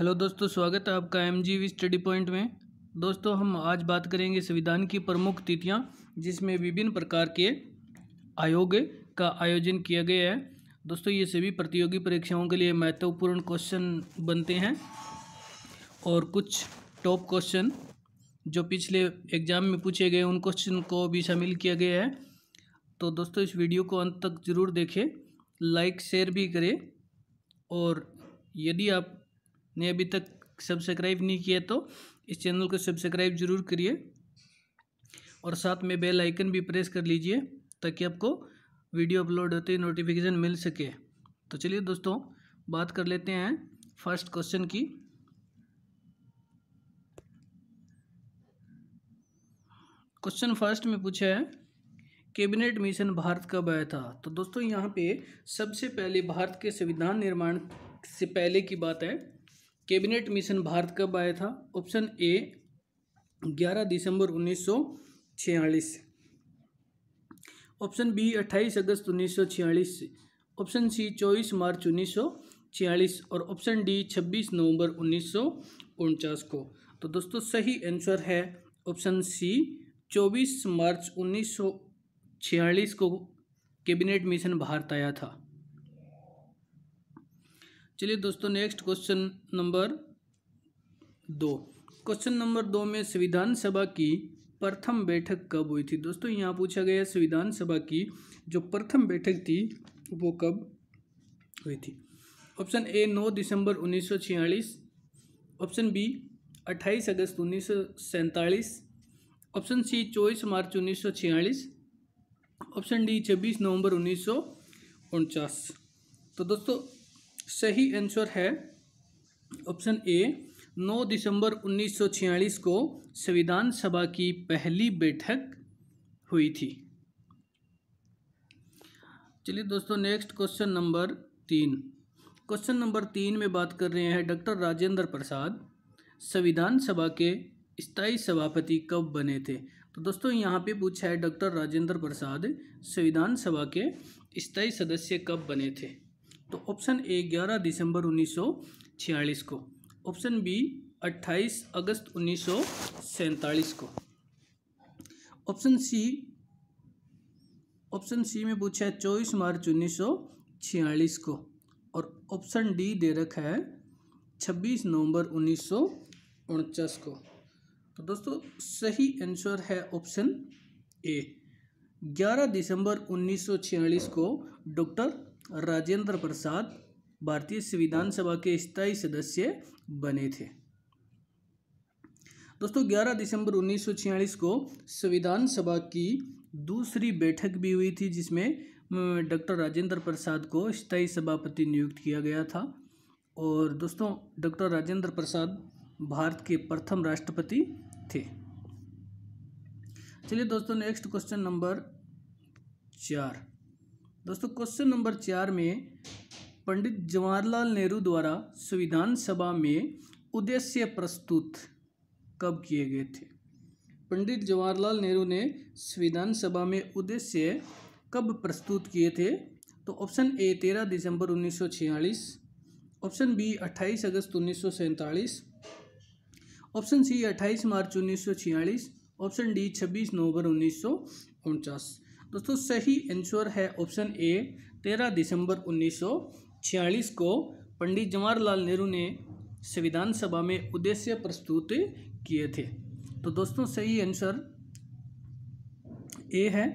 Hello दोस्तों स्वागत है आपका एम जी स्टडी पॉइंट में दोस्तों हम आज बात करेंगे संविधान की प्रमुख तिथियां जिसमें विभिन्न प्रकार के आयोग का आयोजन किया गया है दोस्तों ये सभी प्रतियोगी परीक्षाओं के लिए महत्वपूर्ण क्वेश्चन बनते हैं और कुछ टॉप क्वेश्चन जो पिछले एग्ज़ाम में पूछे गए उन क्वेश्चन को भी शामिल किया गया है तो दोस्तों इस वीडियो को अंत तक ज़रूर देखें लाइक शेयर भी करें और यदि आप ने अभी तक सब्सक्राइब नहीं किया तो इस चैनल को सब्सक्राइब जरूर करिए और साथ में बेल आइकन भी प्रेस कर लीजिए ताकि आपको वीडियो अपलोड होते ही नोटिफिकेशन मिल सके तो चलिए दोस्तों बात कर लेते हैं फर्स्ट क्वेश्चन की क्वेश्चन फर्स्ट में पूछा है कैबिनेट मिशन भारत कब आया था तो दोस्तों यहाँ पे सबसे पहले भारत के संविधान निर्माण से पहले की बात है कैबिनेट मिशन भारत कब आया था ऑप्शन ए 11 दिसंबर 1946 ऑप्शन बी 28 अगस्त 1946 ऑप्शन सी 24 मार्च 1946 और ऑप्शन डी 26 नवंबर उन्नीस को तो दोस्तों सही आंसर है ऑप्शन सी 24 मार्च 1946 को कैबिनेट मिशन भारत आया था चलिए दोस्तों नेक्स्ट क्वेश्चन नंबर दो क्वेश्चन नंबर दो में संविधान सभा की प्रथम बैठक कब हुई थी दोस्तों यहाँ पूछा गया संविधान सभा की जो प्रथम बैठक थी वो कब हुई थी ऑप्शन ए 9 दिसंबर 1946 ऑप्शन बी 28 अगस्त उन्नीस ऑप्शन सी 24 मार्च उन्नीस ऑप्शन डी 26 नवंबर उन्नीस तो दोस्तों सही आंसर है ऑप्शन ए 9 दिसंबर 1946 को संविधान सभा की पहली बैठक हुई थी चलिए दोस्तों नेक्स्ट क्वेश्चन नंबर तीन क्वेश्चन नंबर तीन में बात कर रहे हैं डॉक्टर राजेंद्र प्रसाद संविधान सभा के स्थायी सभापति कब बने थे तो दोस्तों यहाँ पे पूछा है डॉक्टर राजेंद्र प्रसाद संविधान सभा के स्थायी सदस्य कब बने थे तो ऑप्शन ए ग्यारह दिसंबर 1946 को ऑप्शन बी 28 अगस्त उन्नीस को ऑप्शन सी ऑप्शन सी में पूछा है चौबीस मार्च उन्नीस को और ऑप्शन डी दे रखा है छब्बीस नवंबर उन्नीस को तो दोस्तों सही आंसर है ऑप्शन ए 11 दिसंबर 1946 को डॉक्टर राजेंद्र प्रसाद भारतीय संविधान सभा के स्थायी सदस्य बने थे दोस्तों 11 दिसंबर 1946 को संविधान सभा की दूसरी बैठक भी हुई थी जिसमें डॉक्टर राजेंद्र प्रसाद को स्थायी सभापति नियुक्त किया गया था और दोस्तों डॉक्टर राजेंद्र प्रसाद भारत के प्रथम राष्ट्रपति थे चलिए दोस्तों नेक्स्ट क्वेश्चन नंबर चार दोस्तों क्वेश्चन नंबर चार में पंडित जवाहरलाल नेहरू द्वारा संविधान सभा में उद्देश्य प्रस्तुत कब किए गए थे पंडित जवाहरलाल नेहरू ने संविधान सभा में उद्देश्य कब प्रस्तुत किए थे तो ऑप्शन ए तेरह दिसंबर उन्नीस ऑप्शन बी अट्ठाईस अगस्त उन्नीस ऑप्शन सी अट्ठाईस मार्च उन्नीस ऑप्शन डी छब्बीस नवंबर उन्नीस दोस्तों सही आंसर है ऑप्शन ए तेरह दिसंबर उन्नीस को पंडित जवाहरलाल नेहरू ने संविधान सभा में उद्देश्य प्रस्तुत किए थे तो दोस्तों सही आंसर ए है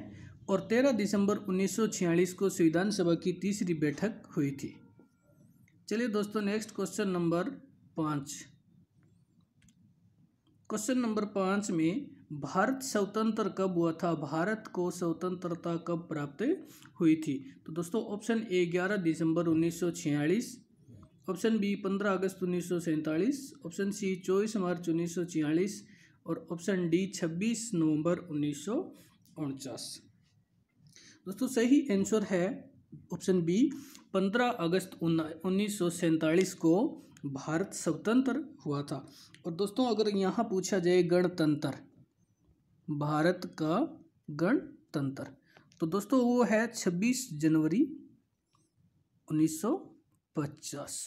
और 13 दिसंबर 1946 को संविधान सभा की तीसरी बैठक हुई थी चलिए दोस्तों नेक्स्ट क्वेश्चन नंबर पाँच क्वेश्चन नंबर पाँच में भारत स्वतंत्र कब हुआ था भारत को स्वतंत्रता कब प्राप्त हुई थी तो दोस्तों ऑप्शन ए ग्यारह दिसंबर उन्नीस ऑप्शन बी पंद्रह अगस्त उन्नीस ऑप्शन सी चौबीस मार्च उन्नीस और ऑप्शन डी छब्बीस नवंबर उन्नीस दोस्तों सही आंसर है ऑप्शन बी पंद्रह अगस्त उन्नीस को भारत स्वतंत्र हुआ था और दोस्तों अगर यहाँ पूछा जाए गणतंत्र भारत का गणतंत्र तो दोस्तों वो है 26 जनवरी 1950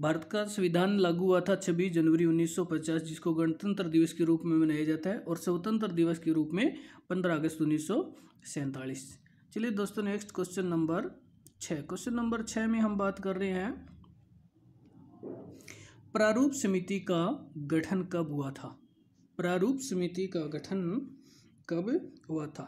भारत का संविधान लागू हुआ था 26 जनवरी 1950 जिसको गणतंत्र दिवस के रूप में मनाया जाता है और स्वतंत्र दिवस के रूप में 15 अगस्त उन्नीस चलिए दोस्तों नेक्स्ट क्वेश्चन नंबर छः क्वेश्चन नंबर छः में हम बात कर रहे हैं प्रारूप समिति का गठन कब हुआ था प्रारूप समिति का गठन कब हुआ था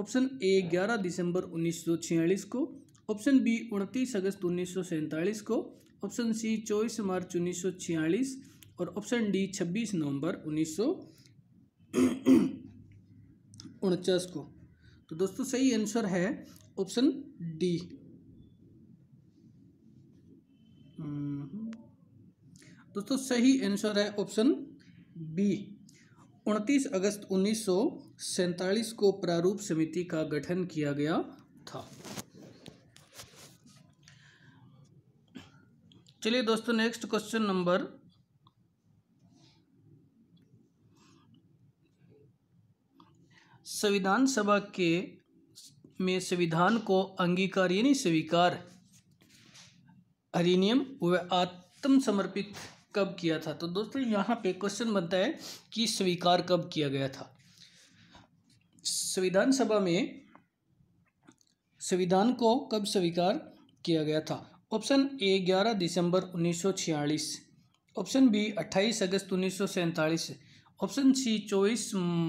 ऑप्शन ए 11 दिसंबर 1946 को ऑप्शन बी 29 अगस्त उन्नीस को ऑप्शन सी 24 मार्च 1946 और ऑप्शन डी 26 नवंबर उन्नीस उनचास को तो दोस्तों सही आंसर है ऑप्शन डी हम्म। दोस्तों सही आंसर है ऑप्शन बी 29 अगस्त उन्नीस को प्रारूप समिति का गठन किया गया था चलिए दोस्तों नेक्स्ट क्वेश्चन नंबर संविधान सभा के में संविधान को अंगीकार यानी स्वीकार अधिनियम व आत्मसमर्पित कब किया था तो दोस्तों यहाँ पे क्वेश्चन बनता है कि स्वीकार कब किया गया था संविधान सभा में संविधान को कब स्वीकार किया गया था ऑप्शन ए 11 दिसंबर 1946 ऑप्शन बी 28 अगस्त उन्नीस ऑप्शन सी 24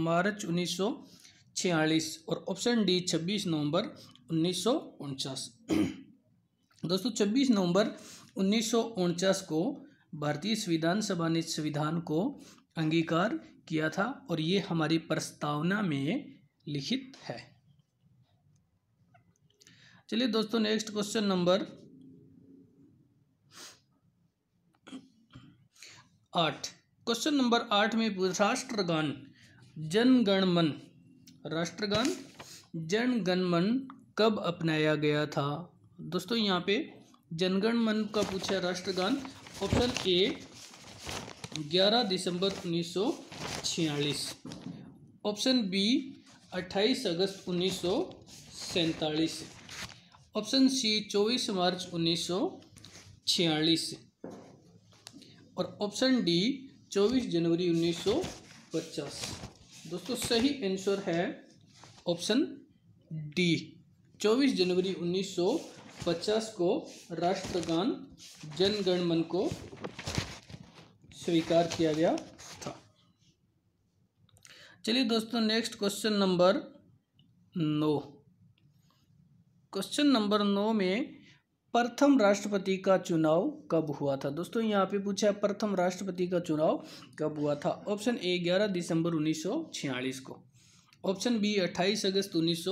मार्च 1946 और ऑप्शन डी 26 नवंबर उन्नीस दोस्तों 26 नवंबर उन्नीस को भारतीय संविधान सभा ने संविधान को अंगीकार किया था और ये हमारी प्रस्तावना में लिखित है चलिए दोस्तों नेक्स्ट क्वेश्चन नंबर आठ क्वेश्चन नंबर आठ में राष्ट्रगान जनगणमन राष्ट्रगान जनगणमन कब अपनाया गया था दोस्तों यहाँ पे जनगणमन का पूछा राष्ट्रगान ऑप्शन ए 11 दिसंबर 1946 ऑप्शन बी 28 अगस्त उन्नीस ऑप्शन सी 24 मार्च 1946 और ऑप्शन डी 24 जनवरी 1950 दोस्तों सही आंसर है ऑप्शन डी 24 जनवरी 1950 पचास को राष्ट्रगान जनगणमन को स्वीकार किया गया था चलिए दोस्तों नेक्स्ट क्वेश्चन नंबर नौ क्वेश्चन नंबर नो में प्रथम राष्ट्रपति का चुनाव कब हुआ था दोस्तों यहाँ पे पूछा है प्रथम राष्ट्रपति का चुनाव कब हुआ था ऑप्शन ए ग्यारह दिसंबर 1946 को ऑप्शन बी 28 अगस्त उन्नीस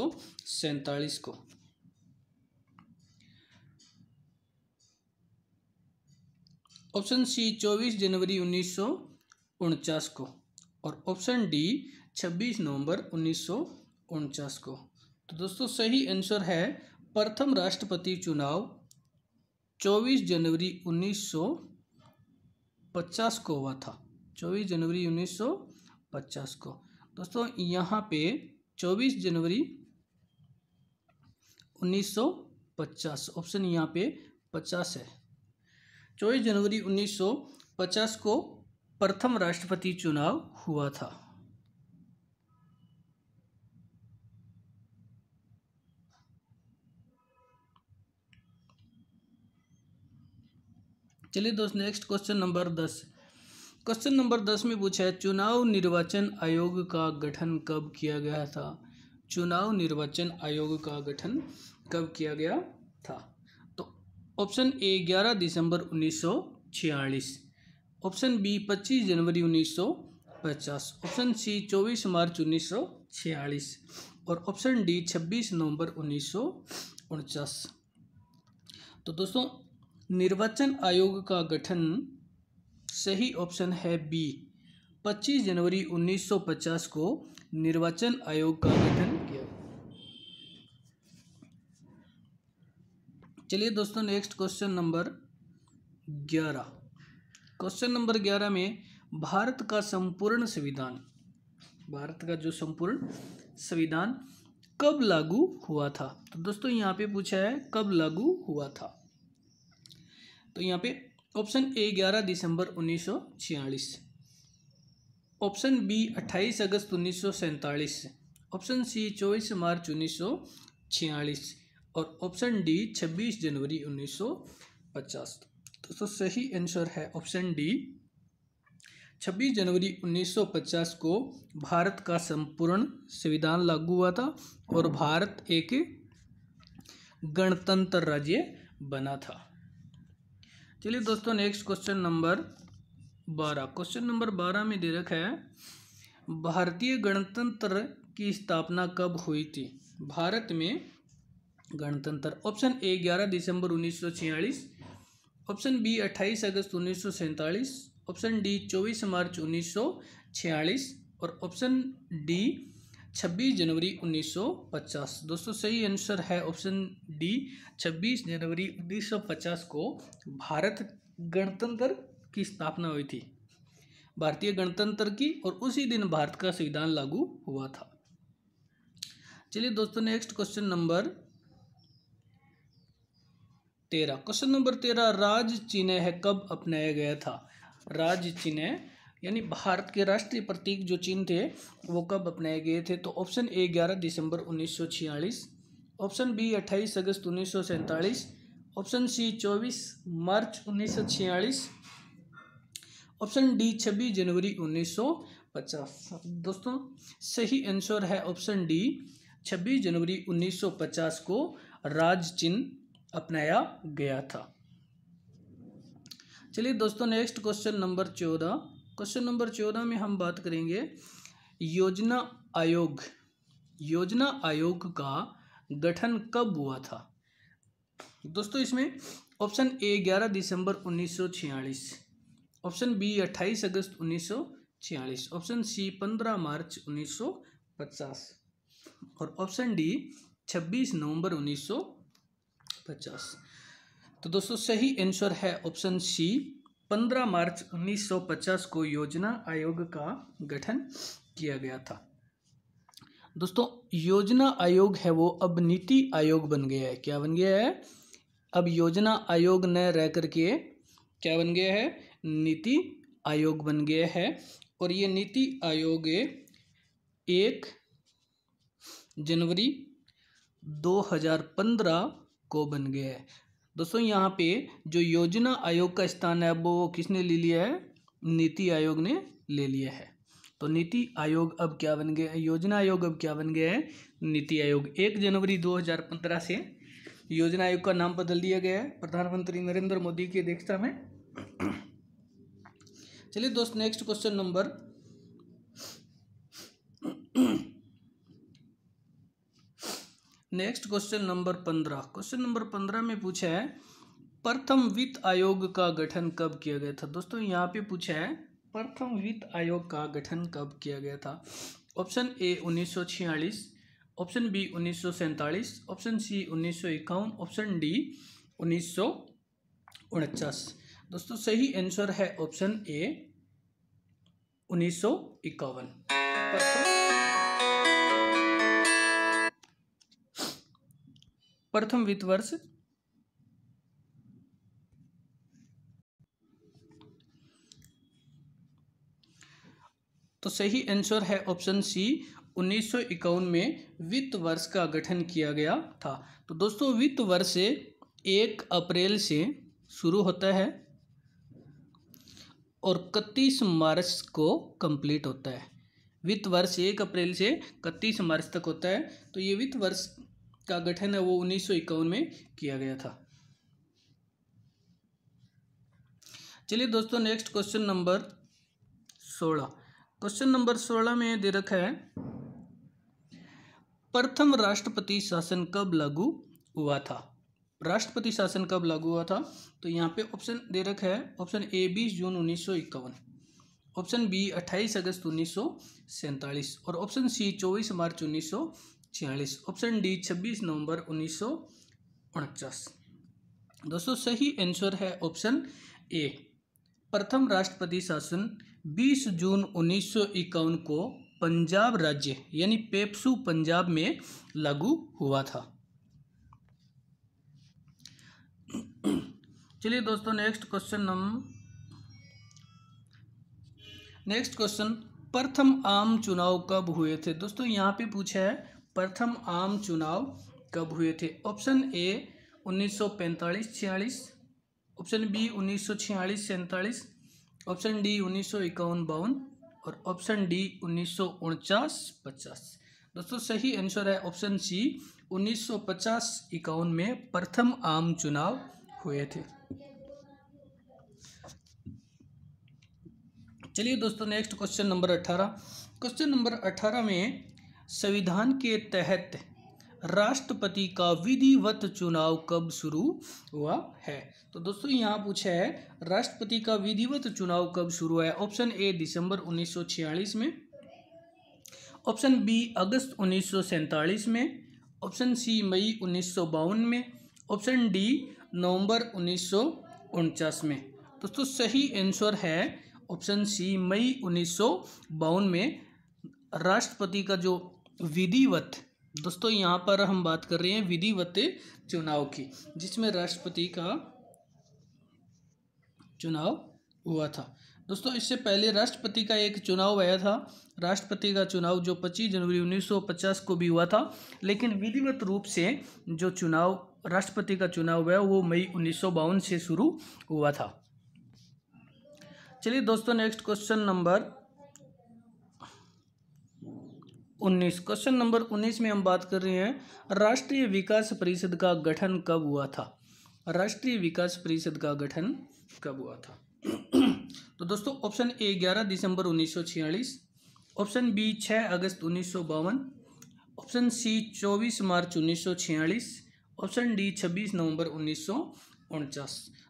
को ऑप्शन सी चौबीस जनवरी उन्नीस को और ऑप्शन डी छब्बीस नवंबर उन्नीस को तो दोस्तों सही आंसर है प्रथम राष्ट्रपति चुनाव 24 जनवरी 1950 को हुआ था 24 जनवरी 1950 को दोस्तों यहाँ पे 24 जनवरी 1950 ऑप्शन यहाँ पे 50 है चौबीस जनवरी 1950 को प्रथम राष्ट्रपति चुनाव हुआ था चलिए दोस्त नेक्स्ट क्वेश्चन नंबर दस क्वेश्चन नंबर दस में पूछा है चुनाव निर्वाचन आयोग का गठन कब किया गया था चुनाव निर्वाचन आयोग का गठन कब किया गया था ऑप्शन ए 11 दिसंबर 1946 ऑप्शन बी 25 जनवरी 1950 ऑप्शन सी 24 मार्च 1946 और ऑप्शन डी 26 नवंबर उन्नीस तो दोस्तों निर्वाचन आयोग का गठन सही ऑप्शन है बी 25 जनवरी 1950 को निर्वाचन आयोग का गठन चलिए दोस्तों नेक्स्ट क्वेश्चन नंबर ग्यारह क्वेश्चन नंबर ग्यारह में भारत का संपूर्ण संविधान भारत का जो संपूर्ण संविधान कब लागू हुआ था तो दोस्तों यहाँ पे पूछा है कब लागू हुआ था तो यहाँ पे ऑप्शन ए ग्यारह दिसंबर उन्नीस सौ छियालीस ऑप्शन बी अट्ठाईस अगस्त उन्नीस सौ सैंतालीस ऑप्शन सी चौबीस मार्च उन्नीस सौ छियालीस और ऑप्शन डी 26 जनवरी 1950 सो तो सही आंसर है ऑप्शन डी 26 जनवरी 1950 को भारत का संपूर्ण संविधान लागू हुआ था और भारत एक गणतंत्र राज्य बना था चलिए दोस्तों नेक्स्ट क्वेश्चन नंबर बारह क्वेश्चन नंबर बारह में दे रखा है भारतीय गणतंत्र की स्थापना कब हुई थी भारत में गणतंत्र ऑप्शन ए ग्यारह दिसंबर उन्नीस सौ छियालीस ऑप्शन बी अट्ठाईस अगस्त उन्नीस सौ सैंतालीस ऑप्शन डी चौबीस मार्च उन्नीस सौ छियालीस और ऑप्शन डी छब्बीस जनवरी उन्नीस सौ पचास दोस्तों सही आंसर है ऑप्शन डी छब्बीस जनवरी उन्नीस सौ पचास को भारत गणतंत्र की स्थापना हुई थी भारतीय गणतंत्र की और उसी दिन भारत का संविधान लागू हुआ था चलिए दोस्तों नेक्स्ट क्वेश्चन नंबर तेरह क्वेश्चन नंबर तेरह राज चिन्ह कब अपनाया गया था राज चिन्ह यानी भारत के राष्ट्रीय प्रतीक जो चिन्ह थे वो कब अपनाए गए थे तो ऑप्शन ए ग्यारह दिसंबर उन्नीस ऑप्शन बी अट्ठाईस अगस्त उन्नीस ऑप्शन सी चौबीस मार्च उन्नीस ऑप्शन डी छब्बीस जनवरी उन्नीस दोस्तों सही आंसर है ऑप्शन डी छब्बीस जनवरी 1950 को राज चिन्ह अपनाया गया था चलिए दोस्तों नेक्स्ट क्वेश्चन नंबर चौदह क्वेश्चन नंबर चौदह में हम बात करेंगे योजना आयोग योजना आयोग का गठन कब हुआ था दोस्तों इसमें ऑप्शन ए ग्यारह दिसंबर 1946 ऑप्शन बी अट्ठाईस अगस्त 1946 ऑप्शन सी पंद्रह मार्च 1950 और ऑप्शन डी 26 नवंबर सौ पचास तो दोस्तों सही आंसर है ऑप्शन सी पंद्रह मार्च 1950 को योजना आयोग का गठन किया गया था दोस्तों योजना आयोग है वो अब नीति आयोग बन गया है क्या बन गया है अब योजना आयोग ने रह करके क्या बन गया है नीति आयोग बन गया है और ये नीति आयोग एक जनवरी 2015 को बन गया है दोस्तों यहाँ पे जो योजना आयोग का स्थान है वो किसने ले लिया है नीति आयोग ने ले लिया है तो नीति आयोग अब क्या बन गया है योजना आयोग अब क्या बन गया है नीति आयोग एक जनवरी 2015 से योजना आयोग का नाम बदल दिया गया है प्रधानमंत्री नरेंद्र मोदी की अध्यक्षता में चलिए दोस्त next question number next question number पंद्रह क्वेश्चन नंबर पंद्रह में पूछा है प्रथम वित्त आयोग का गठन कब किया गया था दोस्तों यहाँ पे पूछा है प्रथम वित्त आयोग का गठन कब किया गया था ऑप्शन ए 1946 ऑप्शन बी उन्नीस ऑप्शन सी उन्नीस ऑप्शन डी उन्नीस दोस्तों सही आंसर है ऑप्शन ए उन्नीस सौ इक्यावन प्रथम वित्त वर्ष तो सही आंसर है ऑप्शन सी उन्नीस में वित्त वर्ष का गठन किया गया था तो दोस्तों वित्त वर्ष एक अप्रैल से शुरू होता है और इकतीस मार्च को कंप्लीट होता है वित्त वर्ष एक अप्रैल से इकतीस मार्च तक होता है तो ये वित्त वर्ष का गठन है वो उन्नीस में किया गया था चलिए दोस्तों नेक्स्ट क्वेश्चन नंबर सोलह क्वेश्चन नंबर सोलह में दे रखा है प्रथम राष्ट्रपति शासन कब लागू हुआ था राष्ट्रपति शासन कब लागू हुआ था तो यहाँ पे ऑप्शन दे रखा है ऑप्शन ए बीस जून उन्नीस ऑप्शन बी 28 अगस्त उन्नीस और ऑप्शन सी चौबीस मार्च उन्नीस छियालीस ऑप्शन डी छब्बीस नवंबर उन्नीस सौ उनचास दोस्तों सही आंसर है ऑप्शन ए प्रथम राष्ट्रपति शासन 20 जून उन्नीस को पंजाब राज्य यानी पेप्सू पंजाब में लागू हुआ था चलिए दोस्तों नेक्स्ट क्वेश्चन हम नेक्स्ट क्वेश्चन प्रथम आम चुनाव कब हुए थे दोस्तों यहाँ पे पूछा है प्रथम आम चुनाव कब हुए थे option A 1945-46 option B 1946-47 option D उन्नीस सौ इक्यावन बावन और ऑप्शन डी उन्नीस सौ उनचास पचास दोस्तों सही आंसर है ऑप्शन सी 1950 इक्यावन में प्रथम आम चुनाव हुए थे चलिए दोस्तों next question number 18 question number 18 में संविधान के तहत राष्ट्रपति का विधिवत चुनाव कब शुरू हुआ है तो दोस्तों यहाँ पूछा है राष्ट्रपति का विधिवत चुनाव कब शुरू हुआ है ऑप्शन ए दिसंबर 1946 में ऑप्शन बी अगस्त उन्नीस में ऑप्शन सी मई उन्नीस में ऑप्शन डी नवंबर उन्नीस में दोस्तों सही आंसर है ऑप्शन सी मई उन्नीस में राष्ट्रपति का जो विधिवत दोस्तों यहाँ पर हम बात कर रहे हैं विधिवत चुनाव की जिसमें राष्ट्रपति का चुनाव हुआ था दोस्तों इससे पहले राष्ट्रपति का एक चुनाव आया था राष्ट्रपति का चुनाव जो 25 जनवरी 1950 को भी हुआ था लेकिन विधिवत रूप से जो चुनाव राष्ट्रपति का चुनाव हुआ वो मई उन्नीस से शुरू हुआ था चलिए दोस्तों नेक्स्ट क्वेश्चन नंबर उन्नीस क्वेश्चन नंबर उन्नीस में हम बात कर रहे हैं राष्ट्रीय विकास परिषद का गठन कब हुआ था राष्ट्रीय विकास परिषद का गठन कब हुआ था तो दोस्तों ऑप्शन ए ग्यारह दिसंबर उन्नीस ऑप्शन बी छः अगस्त उन्नीस ऑप्शन सी चौबीस मार्च उन्नीस ऑप्शन डी छब्बीस नवंबर उन्नीस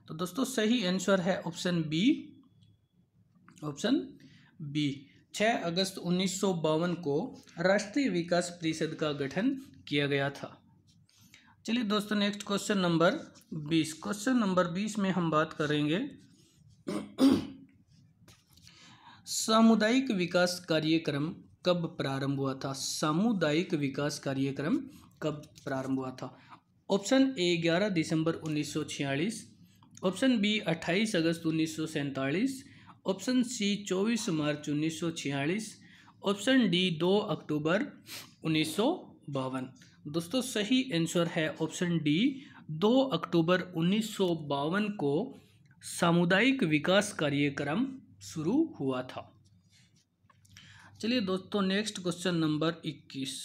तो दोस्तों सही आंसर है ऑप्शन बी ऑप्शन बी 6 अगस्त उन्नीस को राष्ट्रीय विकास परिषद का गठन किया गया था चलिए दोस्तों next question number 20 question number 20 में हम बात करेंगे सामुदायिक विकास कार्यक्रम कब प्रारंभ हुआ था सामुदायिक विकास कार्यक्रम कब प्रारंभ हुआ था ऑप्शन ए 11 दिसंबर 1946 ऑप्शन बी 28 अगस्त उन्नीस ऑप्शन सी 24 मार्च उन्नीस ऑप्शन डी 2 अक्टूबर उन्नीस दोस्तों सही आंसर है ऑप्शन डी 2 अक्टूबर उन्नीस को सामुदायिक विकास कार्यक्रम शुरू हुआ था चलिए दोस्तों next question number 21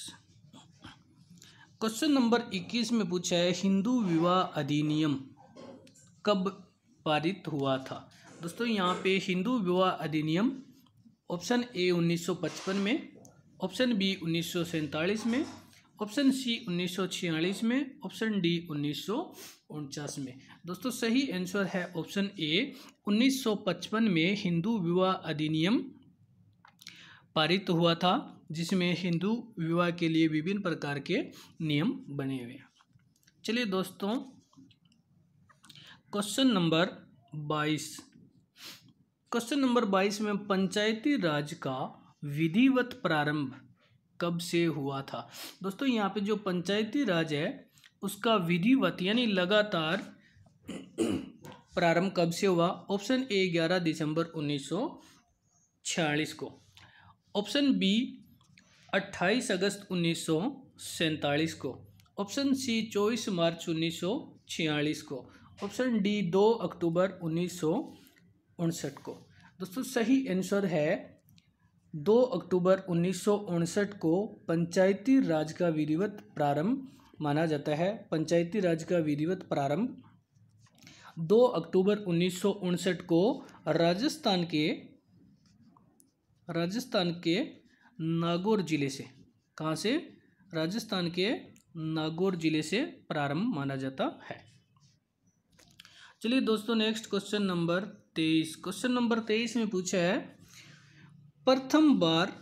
question number 21 में पूछा है हिंदू विवाह अधिनियम कब पारित हुआ था दोस्तों यहाँ पे हिंदू विवाह अधिनियम ऑप्शन ए 1955 में ऑप्शन बी उन्नीस में ऑप्शन सी 1946 में ऑप्शन डी उन्नीस में दोस्तों सही आंसर है ऑप्शन ए 1955 में हिंदू विवाह अधिनियम पारित हुआ था जिसमें हिंदू विवाह के लिए विभिन्न प्रकार के नियम बने हुए हैं चलिए दोस्तों क्वेश्चन नंबर बाईस क्वेश्चन नंबर बाईस में पंचायती राज का विधिवत प्रारंभ कब से हुआ था दोस्तों यहाँ पे जो पंचायती राज है उसका विधिवत यानी लगातार प्रारंभ कब से हुआ ऑप्शन ए ग्यारह दिसंबर उन्नीस को ऑप्शन बी 28 अगस्त उन्नीस को ऑप्शन सी 24 मार्च उन्नीस को ऑप्शन डी 2 अक्टूबर उन्नीस उनसठ को दोस्तों सही आंसर है दो अक्टूबर उन्नीस को पंचायती राज का विधिवत प्रारंभ माना जाता है पंचायती राज का विधिवत प्रारंभ दो अक्टूबर उन्नीस को राजस्थान के राजस्थान के नागौर जिले से कहाँ से राजस्थान के नागौर जिले से प्रारंभ माना जाता है चलिए दोस्तों नेक्स्ट क्वेश्चन नंबर तेईस क्वेश्चन नंबर तेईस में पूछा है प्रथम बार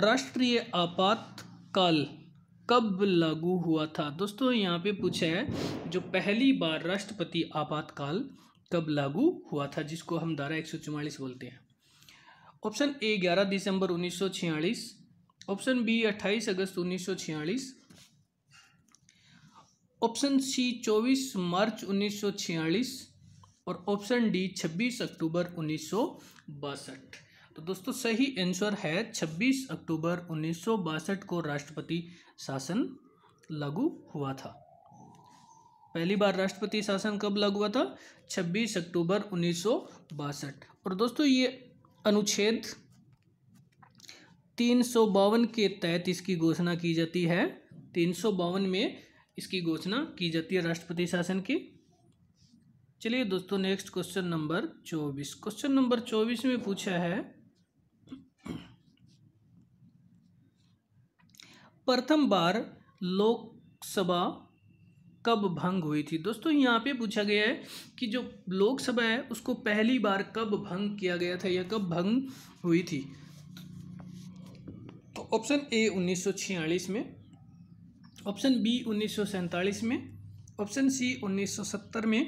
राष्ट्रीय आपातकाल कब लागू हुआ था दोस्तों यहाँ पे पूछा है जो पहली बार राष्ट्रपति आपातकाल कब लागू हुआ था जिसको हम धारा एक बोलते हैं ऑप्शन ए ग्यारह दिसंबर 1946 ऑप्शन बी अट्ठाईस अगस्त 1946 ऑप्शन सी चौबीस मार्च 1946 और ऑप्शन डी 26 अक्टूबर उन्नीस तो दोस्तों सही आंसर है 26 अक्टूबर उन्नीस को राष्ट्रपति शासन लागू हुआ था पहली बार राष्ट्रपति शासन कब लागू हुआ था 26 अक्टूबर उन्नीस और दोस्तों ये अनुच्छेद तीन सौ बावन के तहत इसकी घोषणा की जाती है तीन सौ बावन में इसकी घोषणा की जाती है राष्ट्रपति शासन की चलिए दोस्तों नेक्स्ट क्वेश्चन नंबर चौबीस क्वेश्चन नंबर चौबीस में पूछा है प्रथम बार लोकसभा कब भंग हुई थी दोस्तों यहाँ पे पूछा गया है कि जो लोकसभा है उसको पहली बार कब भंग किया गया था या कब भंग हुई थी तो ऑप्शन ए 1946 में ऑप्शन बी उन्नीस में ऑप्शन सी 1970 में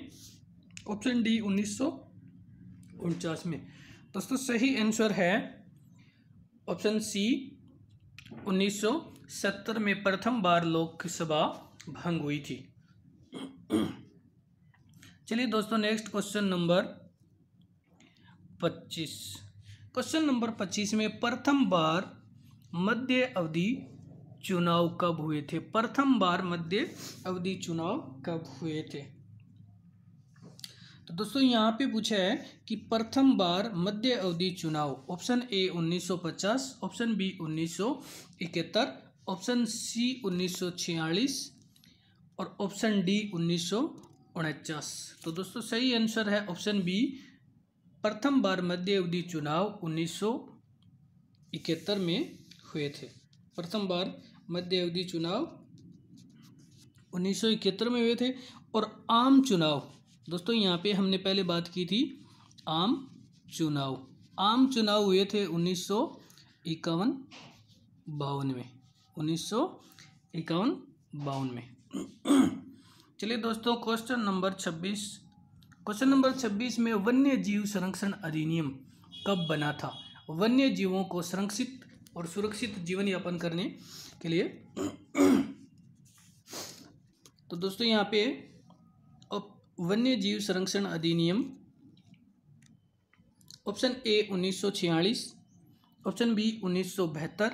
ऑप्शन डी उन्नीस में दोस्तों सही आंसर है ऑप्शन सी 1970 में प्रथम बार लोकसभा भंग हुई थी चलिए दोस्तों next question number 25 question number 25 में प्रथम बार मध्य अवधि चुनाव कब हुए थे प्रथम बार मध्य अवधि चुनाव कब हुए थे तो दोस्तों यहाँ पे पूछा है कि प्रथम बार मध्य अवधि चुनाव option A 1950 option B 1971 option C 1946 और ऑप्शन डी उन्नीस तो दोस्तों सही आंसर है ऑप्शन बी प्रथम बार मध्य अवधि चुनाव 1971 में हुए थे प्रथम बार मध्य अवधि चुनाव 1971 में हुए थे और आम चुनाव दोस्तों यहाँ पे हमने पहले बात की थी आम चुनाव आम चुनाव हुए थे उन्नीस सौ इक्यावन बावन में उन्नीस सौ इक्यावन बावन में चलिए दोस्तों क्वेश्चन नंबर छब्बीस क्वेश्चन नंबर छब्बीस में वन्य जीव संरक्षण अधिनियम कब बना था वन्य जीवों को संरक्षित और सुरक्षित जीवन यापन करने के लिए तो दोस्तों यहाँ पे वन्य जीव संरक्षण अधिनियम option A 1946 option B 1972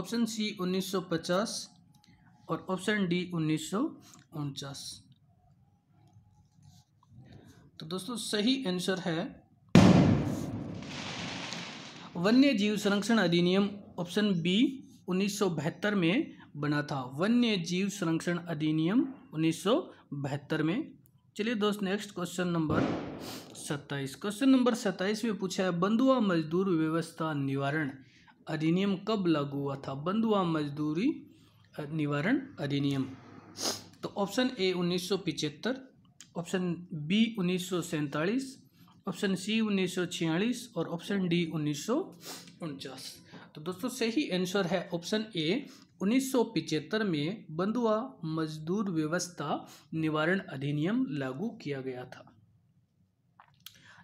option C 1950 और ऑप्शन डी उन्नीस तो दोस्तों सही आंसर है वन्य जीव संरक्षण अधिनियम ऑप्शन बी 1972 में बना था वन्य जीव संरक्षण अधिनियम 1972 में चलिए दोस्त नेक्स्ट क्वेश्चन नंबर सत्ताईस क्वेश्चन नंबर सत्ताईस में पूछा है बंधुआ मजदूर व्यवस्था निवारण अधिनियम कब लागू हुआ था बंधुआ मजदूरी निवारण अधिनियम तो ऑप्शन ए उन्नीस ऑप्शन बी उन्नीस ऑप्शन सी उन्नीस और ऑप्शन डी उन्नीस तो दोस्तों सही आंसर है ऑप्शन ए उन्नीस में बंधुआ मजदूर व्यवस्था निवारण अधिनियम लागू किया गया था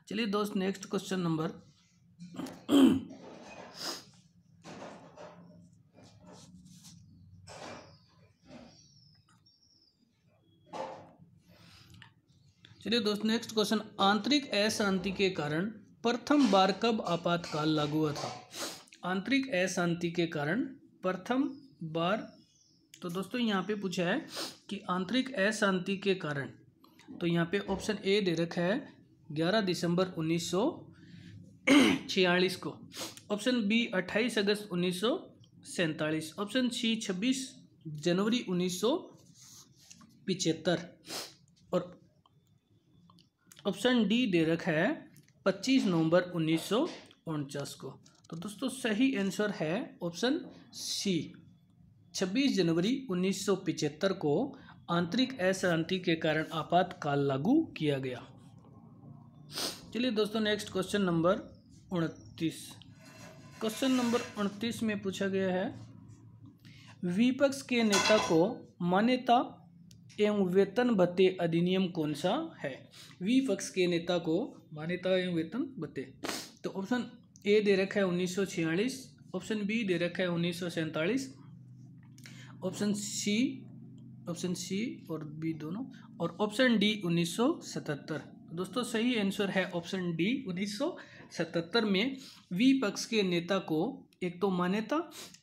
चलिए दोस्त नेक्स्ट क्वेश्चन नंबर चलिए दोस्त नेक्स्ट क्वेश्चन आंतरिक अशांति के कारण प्रथम बार कब आपातकाल लागू हुआ था आंतरिक अशांति के कारण प्रथम बार तो दोस्तों यहाँ पे पूछा है कि आंतरिक अशांति के कारण तो यहाँ पे ऑप्शन ए दे रखा है ग्यारह दिसंबर उन्नीस सौ छियालीस को ऑप्शन बी अट्ठाईस अगस्त उन्नीस सौ सैंतालीस ऑप्शन सी छब्बीस जनवरी उन्नीस सौ पिचहत्तर और ऑप्शन डी दे रखा है पच्चीस नवंबर उन्नीस सौ उनचास को तो दोस्तों सही आंसर है ऑप्शन सी 26 जनवरी 1975 को आंतरिक अशांति के कारण आपातकाल लागू किया गया चलिए दोस्तों नेक्स्ट क्वेश्चन नंबर उनतीस क्वेश्चन नंबर उनतीस में पूछा गया है विपक्ष के नेता को मान्यता एवं वेतन भत्ते अधिनियम कौन सा है विपक्ष के नेता को मान्यता एवं वेतन भत्ते तो ऑप्शन ए दे रखा है उन्नीस ऑप्शन बी दे रखा है उन्नीस ऑप्शन सी ऑप्शन सी और बी दोनों और ऑप्शन डी 1977 तो दोस्तों सही आंसर है ऑप्शन डी 1977 में वी पक्ष के नेता को एक तो मान्यता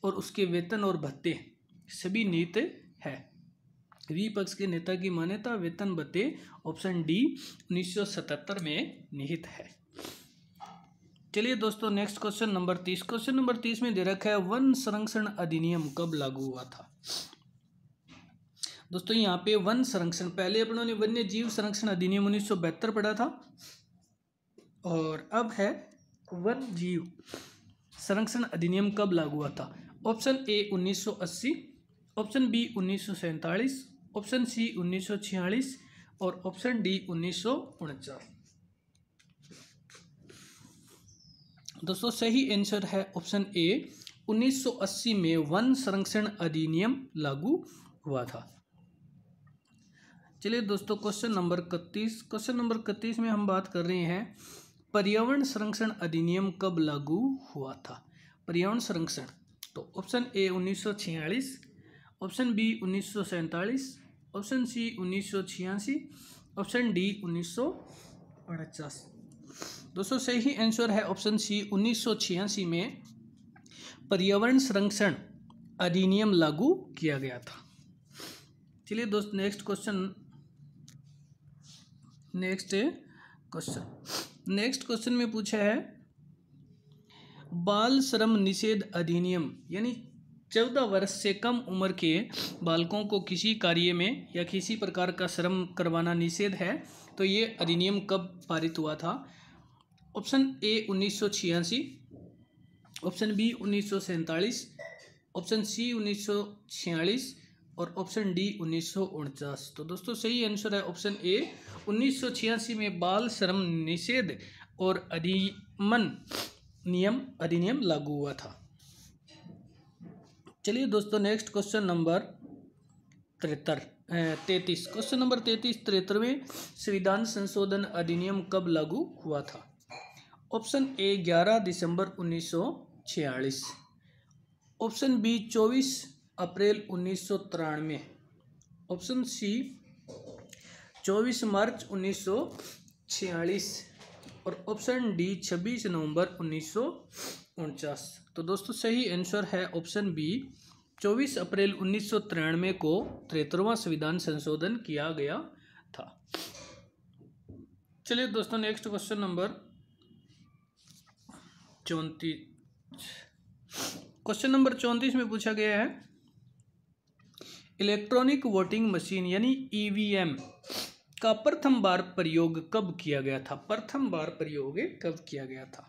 और उसके वेतन और भत्ते सभी निहित है विपक्ष के नेता की मान्यता वेतन भत्ते ऑप्शन डी 1977 में निहित है चलिए दोस्तों नेक्स्ट क्वेश्चन नंबर तीस क्वेश्चन नंबर तीस में दे रखा है वन संरक्षण अधिनियम कब लागू हुआ था दोस्तों यहाँ पे वन संरक्षण पहले अपनों ने वन्य जीव संरक्षण अधिनियम उन्नीस पढ़ा था और अब है वन जीव संरक्षण अधिनियम कब लागू हुआ था ऑप्शन ए 1980 ऑप्शन बी उन्नीस ऑप्शन सी छियालीस और ऑप्शन डी उन्नीस दोस्तों सही आंसर है ऑप्शन ए 1980 में वन संरक्षण अधिनियम लागू हुआ था चलिए दोस्तों क्वेश्चन नंबर इकतीस क्वेश्चन नंबर इकतीस में हम बात कर रहे हैं पर्यावरण संरक्षण अधिनियम कब लागू हुआ था पर्यावरण संरक्षण तो ऑप्शन ए उन्नीस ऑप्शन बी उन्नीस ऑप्शन सी उन्नीस ऑप्शन डी उन्नीस दोस्तों सही आंसर है ऑप्शन सी उन्नीस में पर्यावरण संरक्षण अधिनियम लागू किया गया था चलिए दोस्त next question next question next question में पूछा है बाल श्रम निषेध अधिनियम यानी चौदह वर्ष से कम उम्र के बालकों को किसी कार्य में या किसी प्रकार का श्रम करवाना निषेध है तो ये अधिनियम कब पारित हुआ था ऑप्शन ए उन्नीस सौ छियासी ऑप्शन बी उन्नीस ऑप्शन सी उन्नीस और ऑप्शन डी उन्नीस तो दोस्तों सही आंसर है ऑप्शन ए उन्नीस में बाल श्रम निषेध और अधिमन नियम अधिनियम लागू हुआ था चलिए दोस्तों नेक्स्ट क्वेश्चन नंबर तिहत्तर तैतीस क्वेश्चन नंबर तैतीस तिहत्तरवें संविधान संशोधन अधिनियम कब लागू हुआ था ऑप्शन ए ग्यारह दिसंबर उन्नीस सौ छियालीस ऑप्शन बी चौबीस अप्रैल उन्नीस सौ तिरानवे ऑप्शन सी चौबीस मार्च उन्नीस सौ छियालीस और ऑप्शन डी छब्बीस नवंबर उन्नीस सौ उनचास तो दोस्तों सही आंसर है ऑप्शन बी चौबीस अप्रैल उन्नीस सौ तिरानवे को त्रेहत्तरवां संविधान संशोधन किया गया था चलिए दोस्तों नेक्स्ट क्वेश्चन नंबर चौंतीस क्वेश्चन नंबर चौंतीस में पूछा गया है इलेक्ट्रॉनिक वोटिंग मशीन यानी ईवीएम e का प्रथम बार प्रयोग कब किया गया था प्रथम बार प्रयोग कब किया गया था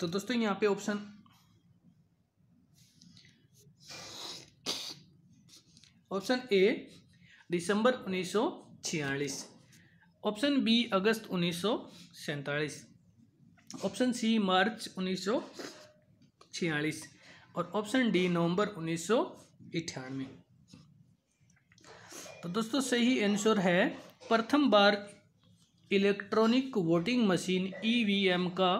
तो दोस्तों यहां पे ऑप्शन ऑप्शन ए दिसंबर उन्नीस ऑप्शन बी अगस्त उन्नीस ऑप्शन सी मार्च उन्नीस छियालीस और ऑप्शन डी नवंबर उन्नीस सौ तो दोस्तों सही आंसर है प्रथम बार इलेक्ट्रॉनिक वोटिंग मशीन ईवीएम का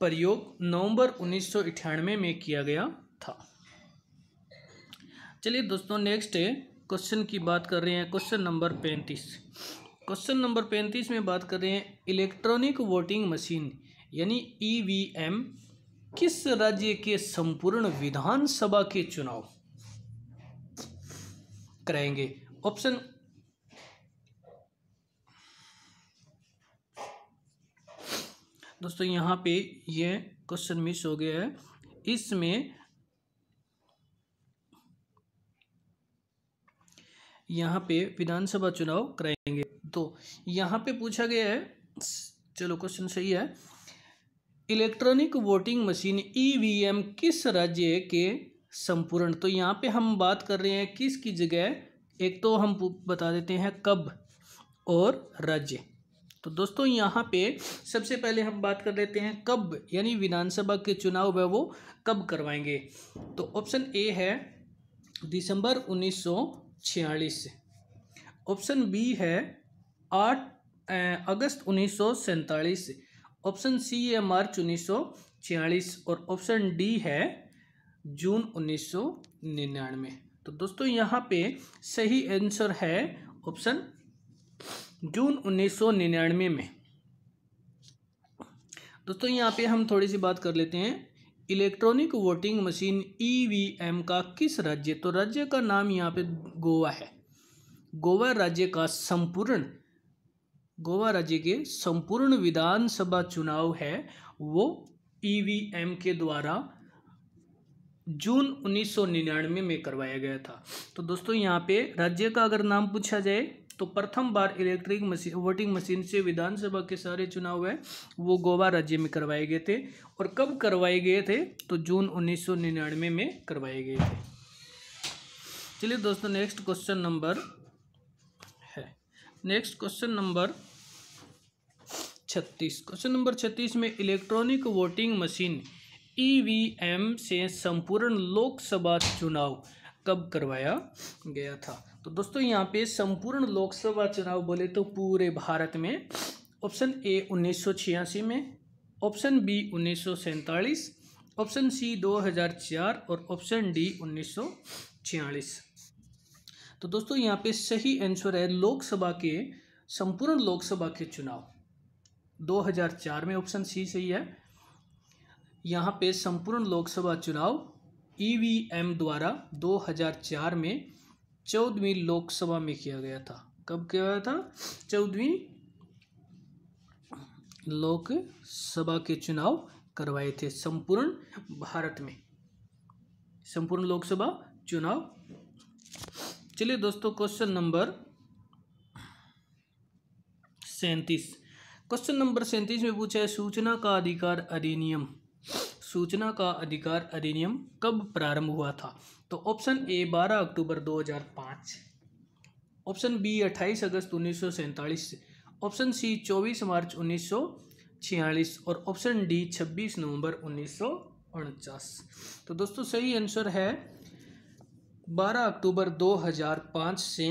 प्रयोग नवंबर उन्नीस सौ में किया गया था चलिए दोस्तों नेक्स्ट क्वेश्चन की बात कर रहे हैं क्वेश्चन नंबर पैंतीस क्वेश्चन नंबर पैंतीस में बात कर रहे हैं इलेक्ट्रॉनिक वोटिंग मशीन यानी ई वी एम किस राज्य के संपूर्ण विधानसभा के चुनाव कराएंगे ऑप्शन दोस्तों यहां पे ये क्वेश्चन मिस हो गया है इसमें यहां पे विधानसभा चुनाव कराएंगे तो यहां पे पूछा गया है चलो क्वेश्चन सही है इलेक्ट्रॉनिक वोटिंग मशीन ईवीएम किस राज्य के संपूर्ण तो यहाँ पे हम बात कर रहे हैं किस की जगह एक तो हम बता देते हैं कब और राज्य तो दोस्तों यहाँ पे सबसे पहले हम बात कर लेते हैं कब यानी विधानसभा के चुनाव है वो कब करवाएंगे तो ऑप्शन ए है दिसंबर 1946 ऑप्शन बी है आठ अगस्त उन्नीस ऑप्शन सी है मार्च उन्नीस और ऑप्शन डी है जून उन्नीस तो दोस्तों यहाँ पे सही आंसर है ऑप्शन जून उन्नीस में दोस्तों यहाँ पे हम थोड़ी सी बात कर लेते हैं इलेक्ट्रॉनिक वोटिंग मशीन ईवीएम का किस राज्य तो राज्य का नाम यहाँ पे गोवा है गोवा राज्य का संपूर्ण गोवा राज्य के संपूर्ण विधानसभा चुनाव है वो ईवीएम e के द्वारा जून 1999 में करवाया गया था तो दोस्तों यहाँ पे राज्य का अगर नाम पूछा जाए तो प्रथम बार इलेक्ट्रिक मशीन वोटिंग मशीन से विधानसभा के सारे चुनाव है वो गोवा राज्य में करवाए गए थे और कब करवाए गए थे तो जून 1999 में करवाए गए थे चलिए दोस्तों नेक्स्ट क्वेश्चन नंबर है नेक्स्ट क्वेश्चन नंबर छत्तीस क्वेश्चन नंबर छत्तीस में इलेक्ट्रॉनिक वोटिंग मशीन ईवीएम से संपूर्ण लोकसभा चुनाव कब करवाया गया था तो दोस्तों यहाँ पे संपूर्ण लोकसभा चुनाव बोले तो पूरे भारत में ऑप्शन ए उन्नीस में ऑप्शन बी उन्नीस ऑप्शन सी 2004 और ऑप्शन डी उन्नीस तो दोस्तों यहाँ पे सही आंसर है लोकसभा के संपूर्ण लोकसभा के चुनाव 2004 में ऑप्शन सी सही है यहाँ पे संपूर्ण लोकसभा चुनाव ईवीएम e द्वारा 2004 में चौदहवीं लोकसभा में किया गया था कब किया गया था चौदहवीं लोकसभा के चुनाव करवाए थे संपूर्ण भारत में संपूर्ण लोकसभा चुनाव चलिए दोस्तों क्वेश्चन नंबर सैंतीस क्वेश्चन नंबर सैंतीस में पूछा है सूचना का अधिकार अधिनियम सूचना का अधिकार अधिनियम कब प्रारंभ हुआ था तो ऑप्शन ए 12 अक्टूबर 2005 ऑप्शन बी 28 अगस्त उन्नीस ऑप्शन सी 24 मार्च उन्नीस और ऑप्शन डी 26 नवंबर उन्नीस तो दोस्तों सही आंसर है 12 अक्टूबर 2005 से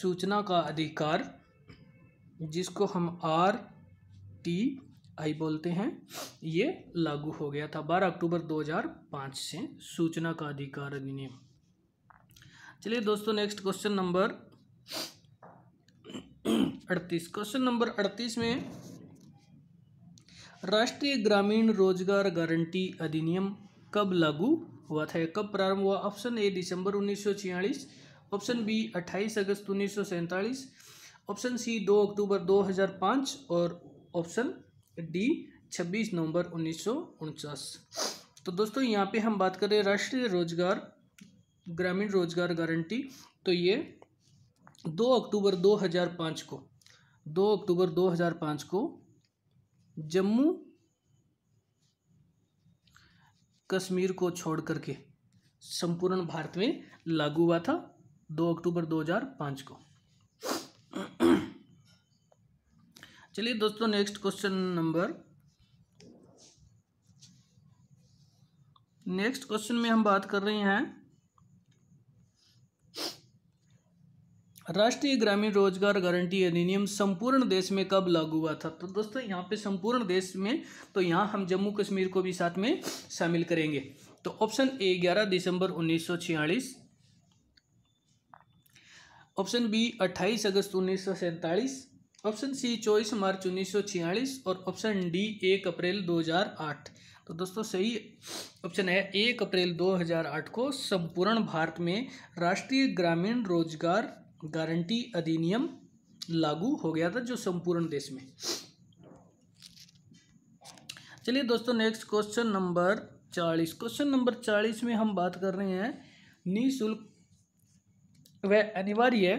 सूचना का अधिकार जिसको हम आर टी आई बोलते हैं ये लागू हो गया था 12 अक्टूबर 2005 से सूचना का अधिकार अधिनियम चलिए दोस्तों next question number 38 question number 38 में राष्ट्रीय ग्रामीण रोजगार गारंटी अधिनियम कब लागू हुआ था कब प्रारंभ हुआ ऑप्शन ए दिसंबर 1946 ऑप्शन बी 28 अगस्त उन्नीस ऑप्शन सी दो अक्टूबर 2005 और ऑप्शन डी 26 नवंबर उन्नीस तो दोस्तों यहाँ पे हम बात करें राष्ट्रीय रोजगार ग्रामीण रोजगार गारंटी तो ये 2 अक्टूबर 2005 को 2 अक्टूबर 2005 को जम्मू कश्मीर को छोड़ करके संपूर्ण भारत में लागू हुआ था 2 अक्टूबर 2005 को चलिए दोस्तों next question number next question में हम बात कर रहे हैं राष्ट्रीय ग्रामीण रोजगार गारंटी अधिनियम संपूर्ण देश में कब लागू हुआ था तो दोस्तों यहाँ पे संपूर्ण देश में तो यहाँ हम जम्मू कश्मीर को भी साथ में शामिल करेंगे तो ऑप्शन ए ग्यारह दिसंबर उन्नीस सौ छियालीस ऑप्शन बी अट्ठाईस अगस्त उन्नीस सौ सैंतालीस ऑप्शन सी चौबीस मार्च उन्नीस सौ छियालीस और ऑप्शन डी एक अप्रैल दो हजार आठ तो दोस्तों सही ऑप्शन है एक अप्रैल दो हजार आठ को संपूर्ण भारत में राष्ट्रीय ग्रामीण रोजगार गारंटी अधिनियम लागू हो गया था जो संपूर्ण देश में चलिए दोस्तों नेक्स्ट क्वेश्चन नंबर चालीस क्वेश्चन नंबर चालीस में हम बात कर रहे हैं निःशुल्क व अनिवार्य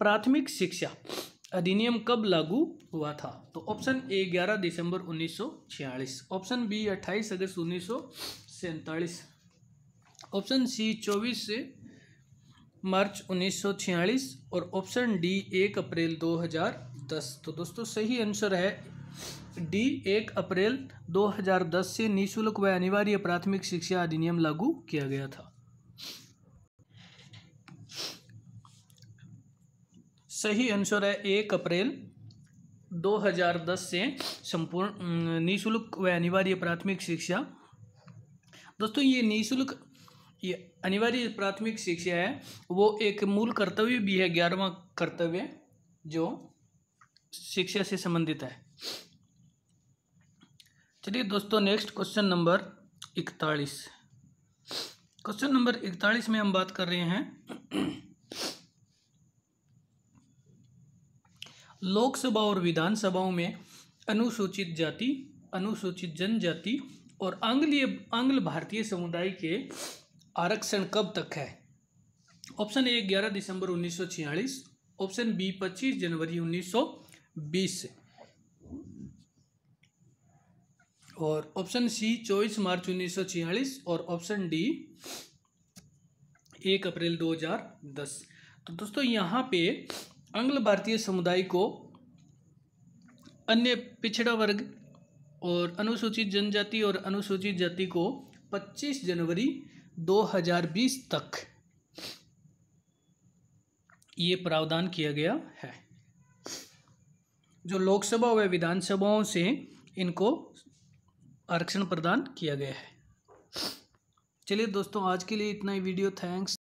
प्राथमिक शिक्षा अधिनियम कब लागू हुआ था तो ऑप्शन ए 11 दिसंबर 1946 ऑप्शन बी 28 अगस्त उन्नीस ऑप्शन सी 24 से मार्च 1946 और ऑप्शन डी 1 अप्रैल 2010 तो दोस्तों सही आंसर है डी एक अप्रैल 2010 से निःशुल्क व अनिवार्य प्राथमिक शिक्षा अधिनियम लागू किया गया था सही आंसर है एक अप्रैल 2010 से संपूर्ण निःशुल्क व अनिवार्य प्राथमिक शिक्षा दोस्तों ये निःशुल्क ये अनिवार्य प्राथमिक शिक्षा है वो एक मूल कर्तव्य भी है ग्यारहवा कर्तव्य जो शिक्षा से संबंधित है चलिए दोस्तों नेक्स्ट क्वेश्चन नंबर इकतालीस क्वेश्चन नंबर इकतालीस में हम बात कर रहे हैं लोकसभा और विधानसभाओं में अनुसूचित जाति अनुसूचित जनजाति और आंग्लीय आंग्ल भारतीय समुदाय के आरक्षण कब तक है ऑप्शन ए ग्यारह दिसंबर 1946 ऑप्शन बी 25 जनवरी 1920 और ऑप्शन सी चौबीस मार्च 1946 और ऑप्शन डी एक अप्रैल 2010 तो दोस्तों यहाँ पे आंग्ल भारतीय समुदाय को अन्य पिछड़ा वर्ग और अनुसूचित जनजाति और अनुसूचित जाति को 25 जनवरी 2020 तक ये प्रावधान किया गया है जो लोकसभा व विधानसभाओं से इनको आरक्षण प्रदान किया गया है चलिए दोस्तों आज के लिए इतना ही वीडियो थैंक्स